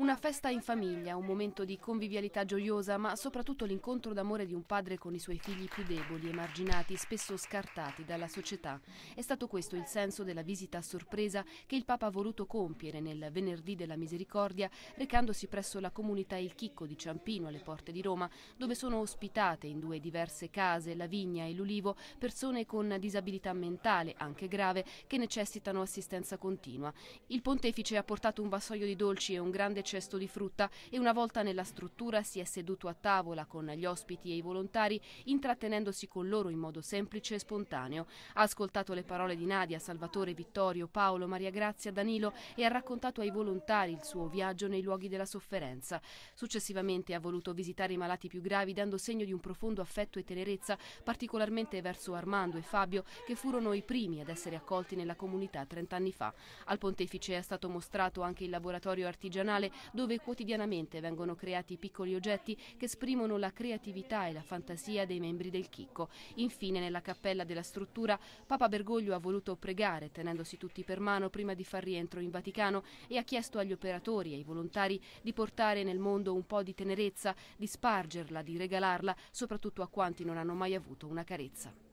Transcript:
Una festa in famiglia, un momento di convivialità gioiosa, ma soprattutto l'incontro d'amore di un padre con i suoi figli più deboli, emarginati, spesso scartati dalla società. È stato questo il senso della visita a sorpresa che il Papa ha voluto compiere nel venerdì della misericordia, recandosi presso la comunità Il Chicco di Ciampino, alle porte di Roma, dove sono ospitate in due diverse case, la vigna e l'ulivo, persone con disabilità mentale, anche grave, che necessitano assistenza continua. Il pontefice ha portato un vassoio di dolci e un grande cesto di frutta e una volta nella struttura si è seduto a tavola con gli ospiti e i volontari, intrattenendosi con loro in modo semplice e spontaneo. Ha ascoltato le parole di Nadia, Salvatore, Vittorio, Paolo, Maria Grazia, Danilo e ha raccontato ai volontari il suo viaggio nei luoghi della sofferenza. Successivamente ha voluto visitare i malati più gravi dando segno di un profondo affetto e tenerezza, particolarmente verso Armando e Fabio, che furono i primi ad essere accolti nella comunità 30 anni fa. Al pontefice è stato mostrato anche il laboratorio artigianale Natale dove quotidianamente vengono creati piccoli oggetti che esprimono la creatività e la fantasia dei membri del chicco. Infine nella cappella della struttura Papa Bergoglio ha voluto pregare tenendosi tutti per mano prima di far rientro in Vaticano e ha chiesto agli operatori e ai volontari di portare nel mondo un po' di tenerezza, di spargerla, di regalarla soprattutto a quanti non hanno mai avuto una carezza.